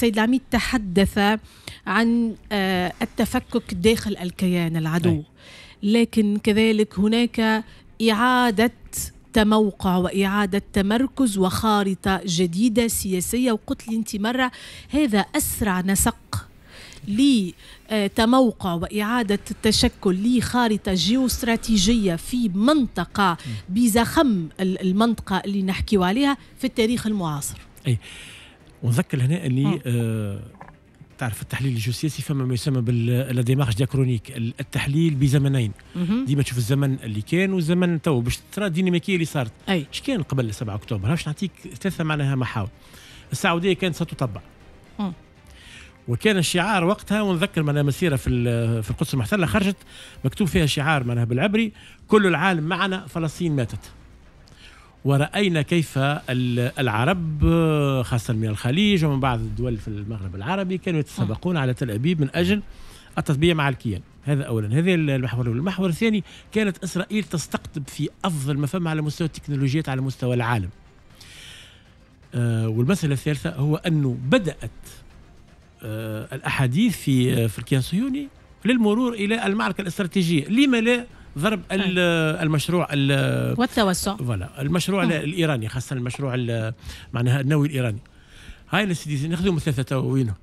سيد العميد تحدث عن آه، التفكك داخل الكيان العدو لكن كذلك هناك إعادة تموقع وإعادة تمركز وخارطة جديدة سياسية وقلت لي أنت مرة هذا أسرع نسق لتموقع آه، وإعادة التشكل لخارطة جيوستراتيجية في منطقة بزخم المنطقة اللي نحكيو عليها في التاريخ المعاصر أي. ونذكر هنا اللي آه تعرف التحليل الجيوسياسي فما ما يسمى باللا ديمارش دياكرونيك التحليل بزمنين ديما تشوف الزمن اللي كان والزمن تو باش ترى الديناميكيه اللي صارت اش كان قبل 7 اكتوبر باش نعطيك ثلاثه معناها محاور السعوديه كانت ستطبع وكان الشعار وقتها ونذكر معناها مسيره في في القدس المحتله خرجت مكتوب فيها شعار معناها بالعبري كل العالم معنا فلسطين ماتت ورأينا كيف العرب خاصة من الخليج ومن بعض الدول في المغرب العربي كانوا يتسابقون على تل أبيب من أجل التطبيع مع الكيان هذا اولا هذا المحور المحور الثاني كانت اسرائيل تستقطب في افضل ما فهم على مستوى التكنولوجيات على مستوى العالم آه، والمساله الثالثه هو انه بدات آه، الاحاديث في آه، في الكيان الصهيوني للمرور الى المعركه الاستراتيجيه لما لا ضرب طيب. المشروع والتوسع فوالا المشروع آه. الايراني خاصه المشروع معناها النووي الايراني هاي السيدي ناخذوا مثل وينه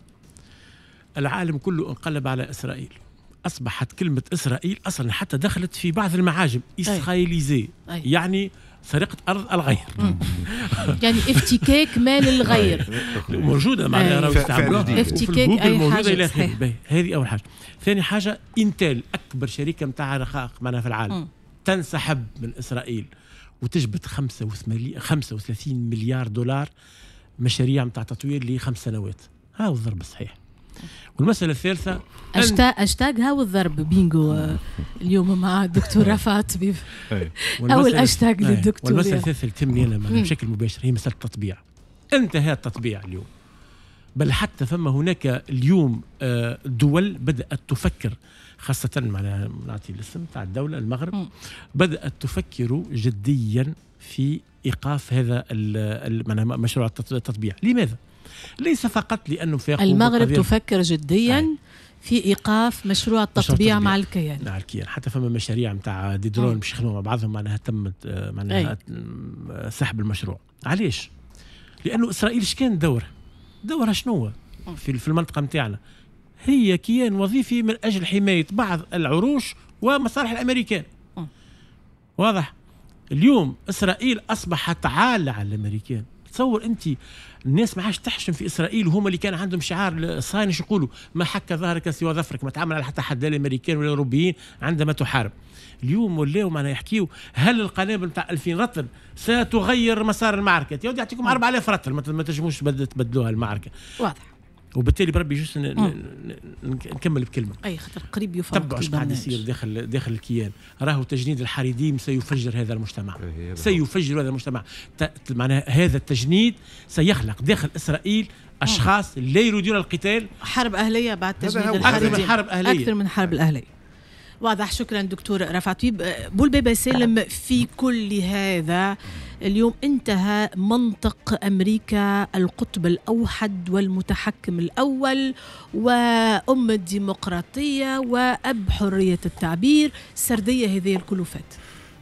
العالم كله انقلب على اسرائيل اصبحت كلمه اسرائيل اصلا حتى دخلت في بعض المعاجم طيب. اسرائيليزي طيب. يعني سرقه ارض الغير يعني افتكاك مال الغير أيوة. موجوده معناها أيوة. راهو يستعملوها افتكاك اي حاجه هذه اول حاجه ثاني حاجه انتل اكبر شركه نتاع رخاق معناها في العالم تنسحب من اسرائيل وتجبد 35 مليار دولار مشاريع نتاع تطوير لخمس سنوات هاو الضرب الصحيح والمسألة الثالثة أشتاق أشتاق هاو الضرب بينجو آه، اليوم مع الدكتور رفعت أول أشتاق للدكتور والمسألة الثالثة اللي تهمني أنا بشكل مباشر هي مسألة التطبيع انتهى التطبيع اليوم بل حتى فما هناك اليوم آه، دول بدأت تفكر خاصة مع نعطي الاسم تاع الدولة المغرب بدأت تفكر جديا في إيقاف هذا مشروع التطبيع لماذا؟ ليس فقط لأنه في المغرب تفكر جديا أي. في ايقاف مشروع التطبيع مع الكيان مع الكيان حتى فما مشاريع نتاع دي درون باش يخدموا مع بعضهم معناها تمت آه، معناها سحب المشروع علاش؟ لانه اسرائيل اش كان دورها؟ دورها شنو في في المنطقه نتاعنا هي كيان وظيفي من اجل حمايه بعض العروش ومصالح الامريكان أه. واضح اليوم اسرائيل اصبحت عاله على الامريكان تصور انت الناس ما عادش تحشم في اسرائيل وهما اللي كان عندهم شعار صاينش يقولوا ما حك ظهرك سوى ظفرك ما تعمل على حتى حد لا الامريكان ولا الاوروبيين عندما تحارب اليوم ولاو معنا يحكيوا هل القنابل نتاع 2000 رطل ستغير مسار المعركه يا ودي يعطيكم 4000 نعم. رطل ما تنجموش تبدلوها المعركه واضح وبالتالي بربي جوست آه. نكمل بكلمه اي خاطر قريب يفرق تبعوا قاعد يصير داخل داخل الكيان راهو تجنيد الحريديم سيفجر هذا المجتمع إيه، سيفجر هذا المجتمع معناها هذا التجنيد سيخلق داخل اسرائيل آه. اشخاص لا يريدون القتال حرب اهليه بعد تجنيد الحريديم اكثر من حرب اهليه اكثر من حرب الاهليه واضح شكرا دكتور رفعت طيب، بول بولبيبة سالم في كل هذا اليوم انتهى منطق امريكا القطب الاوحد والمتحكم الاول وام الديمقراطيه واب حريه التعبير سرديه هذه الكلفات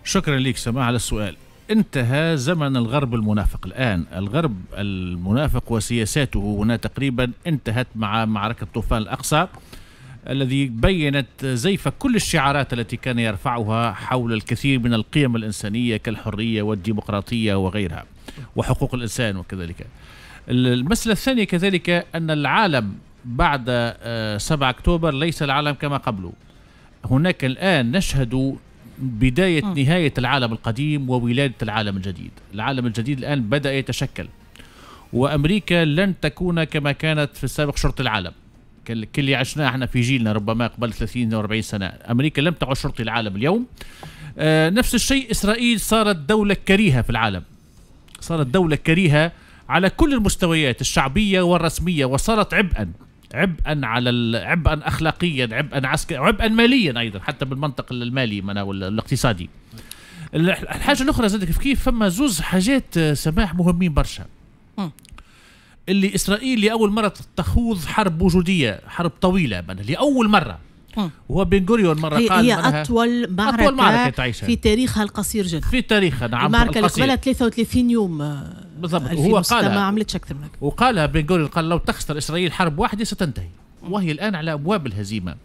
شكرا لك سماع على السؤال انتهى زمن الغرب المنافق الان الغرب المنافق وسياساته هنا تقريبا انتهت مع معركه طوفان الاقصى الذي بينت زيف كل الشعارات التي كان يرفعها حول الكثير من القيم الإنسانية كالحرية والديمقراطية وغيرها وحقوق الإنسان وكذلك المسألة الثانية كذلك أن العالم بعد 7 آه، أكتوبر ليس العالم كما قبله هناك الآن نشهد بداية نهاية العالم القديم وولادة العالم الجديد العالم الجديد الآن بدأ يتشكل وأمريكا لن تكون كما كانت في السابق شرط العالم اللي عشناه احنا في جيلنا ربما قبل 30 او 40 سنه امريكا لم تعد شرطي العالم اليوم آه، نفس الشيء اسرائيل صارت دوله كريهه في العالم صارت دوله كريهه على كل المستويات الشعبيه والرسميه وصارت عبئا عبئا على عبئا اخلاقيا عبئا عسكريا عبئا ماليا ايضا حتى بالمنطق المالي والاقتصادي الحاجه الاخرى زادك كيف فما زوز حاجات آه، سماح مهمين برشا اللي اسرائيل لاول مره تخوض حرب وجوديه حرب طويله لاول مره وهو آه. بن غوريون مرة هي قال هي أطول معركة, أطول معركة تعيشها. في تاريخها القصير جدا في تاريخها نعم المعركة اللي قبلها 33 يوم آه، بالضبط وهو قال ما عملتش أكثر منك وقالها بن غوريون قال لو تخسر إسرائيل حرب واحدة ستنتهي آه. وهي الآن على أبواب الهزيمة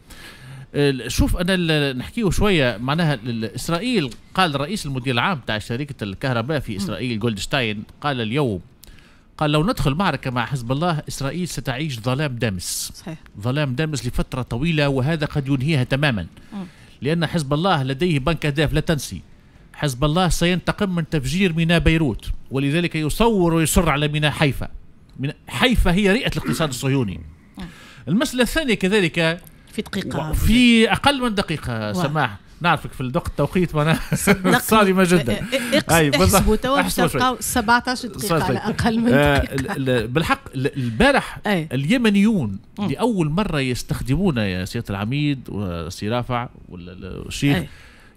شوف انا نحكيه شويه معناها اسرائيل قال رئيس المدير العام تاع شركه الكهرباء في اسرائيل جولدشتاين قال اليوم قال لو ندخل معركة مع حزب الله إسرائيل ستعيش ظلام دامس صحيح. ظلام دامس لفترة طويلة وهذا قد ينهيها تماما م. لأن حزب الله لديه بنك أهداف لا تنسي حزب الله سينتقم من تفجير ميناء بيروت ولذلك يصور ويصر على ميناء حيفا من حيفا هي رئة الاقتصاد الصهيوني المسألة الثانية كذلك في دقيقة في أقل من دقيقة سماح نعرفك في دق التوقيت وانا صارمه جدا اي احسبوا تو تلقاو 17 دقيقه على اقل من آه، دقيقه بالحق البارح اليمنيون لاول مره يستخدمون يا سياده العميد وسي رافع والشيخ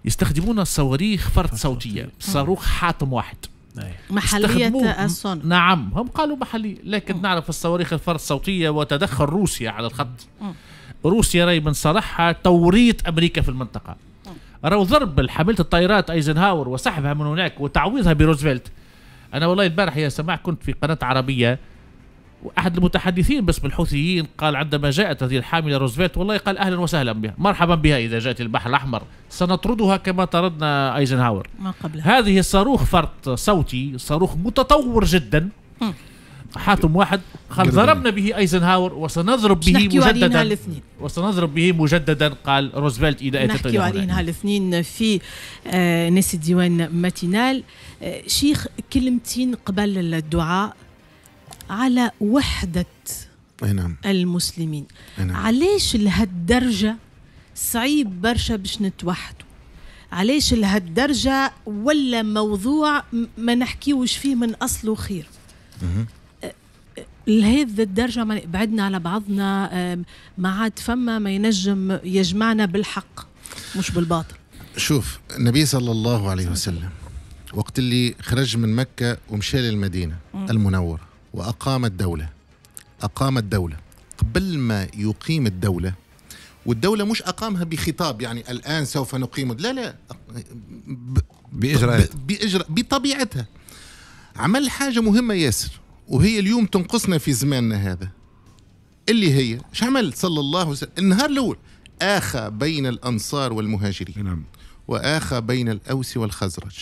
يستخدمون صواريخ فرد صوتيه صاروخ حاتم واحد محلية الصنع نعم هم قالوا محلي لكن م. نعرف الصواريخ الفرد الصوتية وتدخل روسيا على الخط م. روسيا راي من صالحها توريط أمريكا في المنطقة راهو ضرب حامله الطائرات ايزنهاور وسحبها من هناك وتعويضها بروزفلت انا والله البارح يا سماح كنت في قناه عربيه واحد المتحدثين باسم الحوثيين قال عندما جاءت هذه الحامله روزفلت والله قال اهلا وسهلا بها مرحبا بها اذا جاءت البحر الاحمر سنطردها كما طردنا ايزنهاور ما قبلها هذه صاروخ فرط صوتي صاروخ متطور جدا م. حاتم واحد قال ضربنا به ايزنهاور وسنضرب به مجددا وسنضرب به مجددا قال روزفلت اذا اتت نحكيو علينا الاثنين في آه، ناس الديوان ماتينال آه، شيخ كلمتين قبل الدعاء على وحده نعم المسلمين نعم. علاش لهالدرجه صعيب برشا باش نتوحدوا علاش لهالدرجه ولا موضوع ما نحكيوش فيه من اصله خير لهذه الدرجة ما بعدنا على بعضنا ما عاد فما ما ينجم يجمعنا بالحق مش بالباطل شوف النبي صلى الله عليه وسلم وقت اللي خرج من مكة ومشى للمدينة المنورة وأقام الدولة أقام الدولة قبل ما يقيم الدولة والدولة مش أقامها بخطاب يعني الآن سوف نقيم لا لا بإجراءات بإجراء بطبيعتها عمل حاجة مهمة ياسر وهي اليوم تنقصنا في زماننا هذا اللي هي شو عمل صلى الله عليه وسلم النهار الاول اخى بين الانصار والمهاجرين نعم. واخى بين الاوس والخزرج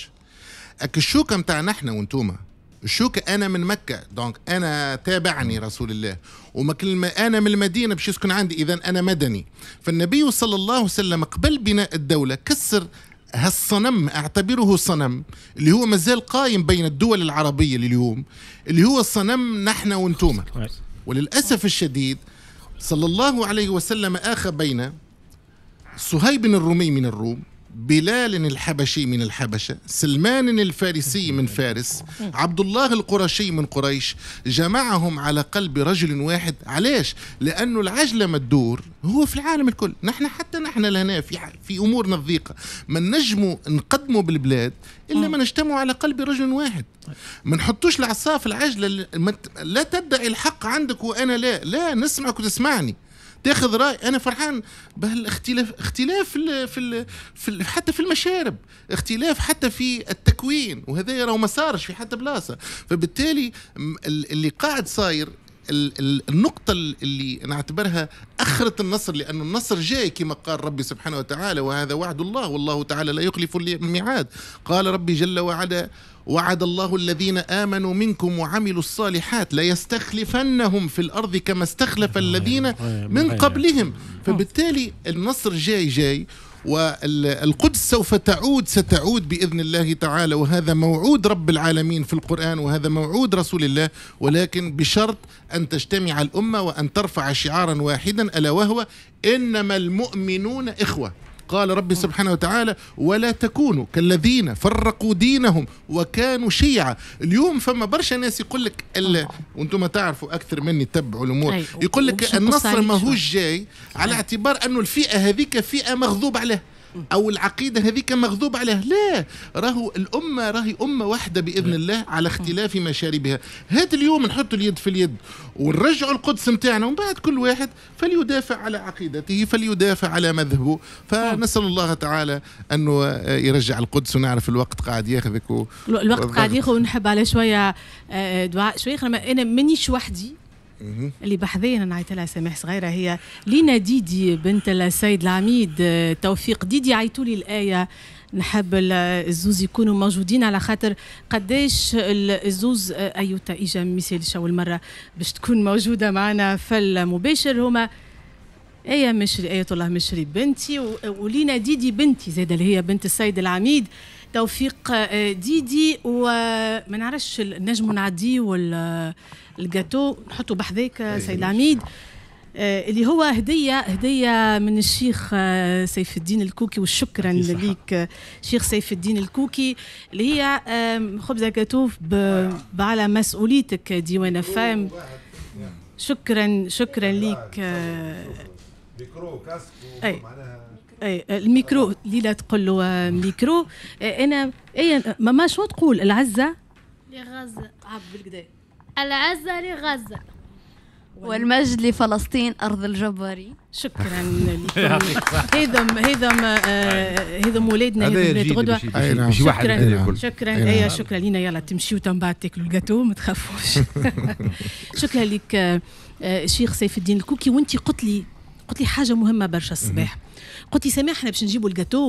اك الشوكه نتاع نحن وانتوما الشوكة أنا من مكة دونك أنا تابعني رسول الله ومكلمة أنا من المدينة باش يسكن عندي إذا أنا مدني فالنبي صلى الله عليه وسلم قبل بناء الدولة كسر هالصنم اعتبره صنم اللي هو مازال قايم بين الدول العربيه لليوم اللي هو صنم نحن وانتوما نعم. وللاسف الشديد صلى الله عليه وسلم اخى بين صهيب الرومي من الروم بلال الحبشي من الحبشة سلمان الفارسي من فارس عبد الله القرشي من قريش جمعهم على قلب رجل واحد علاش لأنه العجلة ما تدور هو في العالم الكل نحن حتى نحن لهنا في, في أمورنا الضيقة ما نجموا نقدموا بالبلاد إلا ما نجتمعوا على قلب رجل واحد ما نحطوش العصا في العجلة لا تدعي الحق عندك وأنا لا لا نسمعك وتسمعني تاخذ راي انا فرحان بهالاختلاف اختلاف في الـ في, الـ في الـ حتى في المشارب اختلاف حتى في التكوين وهذا راهو ما صارش في حتى بلاصه فبالتالي اللي قاعد صاير النقطة اللي نعتبرها أخرة النصر لأن النصر جاي كما قال ربي سبحانه وتعالى وهذا وعد الله والله تعالى لا يخلف الميعاد قال ربي جل وعلا وعد الله الذين آمنوا منكم وعملوا الصالحات ليستخلفنهم في الأرض كما استخلف الذين من قبلهم فبالتالي آه. النصر جاي جاي والقدس سوف تعود ستعود باذن الله تعالى وهذا موعود رب العالمين في القران وهذا موعود رسول الله ولكن بشرط ان تجتمع الامه وان ترفع شعارا واحدا الا وهو انما المؤمنون اخوه قال ربي سبحانه وتعالى ولا تكونوا كالذين فرقوا دينهم وكانوا شيعة اليوم فما برشا ناس يقول لك آه. وانتم تعرفوا اكثر مني تبعوا الامور أيوة. يقول لك النصر ماهوش جاي على اعتبار انه الفئة هذيك فئة مغضوب عليها او العقيده هذيك مغضوب عليها لا راهو الامه راهي امه واحده باذن الله على اختلاف مشاربها هذا اليوم نحطوا اليد في اليد ونرجعوا القدس نتاعنا ومن بعد كل واحد فليدافع على عقيدته فليدافع على مذهبه فنسال الله تعالى انه يرجع القدس ونعرف الوقت قاعد ياخذك و... الوقت قاعد ياخذ ونحب على شويه آه، دعاء شويه انا مانيش وحدي اللي بحذيا انا عيطت لها سماح صغيره هي لينا ديدي بنت السيد العميد توفيق ديدي عيطوا لي الايه نحب الزوز يكونوا موجودين على خاطر قداش الزوز ايوتا اجا مثال اول مره باش تكون موجوده معنا في المباشر هما ايه مش ايه الله مشري بنتي ولينا ديدي بنتي زاده اللي هي بنت السيد العميد توفيق آه، ديدي وما نعرفش نجم نعدي ولا الجاتو نحطه بحذاك إيه، سيد العميد آه، اللي هو هدية هدية من الشيخ آه، سيف الدين الكوكي وشكرا لك آه، شيخ سيف الدين الكوكي اللي هي خبزة كتوف على مسؤوليتك ديوان فام شكرا شكرا لك ميكرو معناها اي الميكرو ليلى تقول له ميكرو انا اي ماما شنو تقول العزه لغزه عب بالكدا العزة لغزة والمجد لفلسطين أرض الجباري شكرا لكم هذم هذم آه، هذم ولادنا غدوة شكرا شكرا اي أيوة، نعم. شكرا لينا يلا تمشيو بعد تاكلوا الجاتو ما تخافوش شكرا لك آه، آه، شيخ سيف الدين الكوكي وانت قلت لي قلت لي حاجه مهمه برشا الصباح قلت لي سامحنا باش نجيبوا الجاتو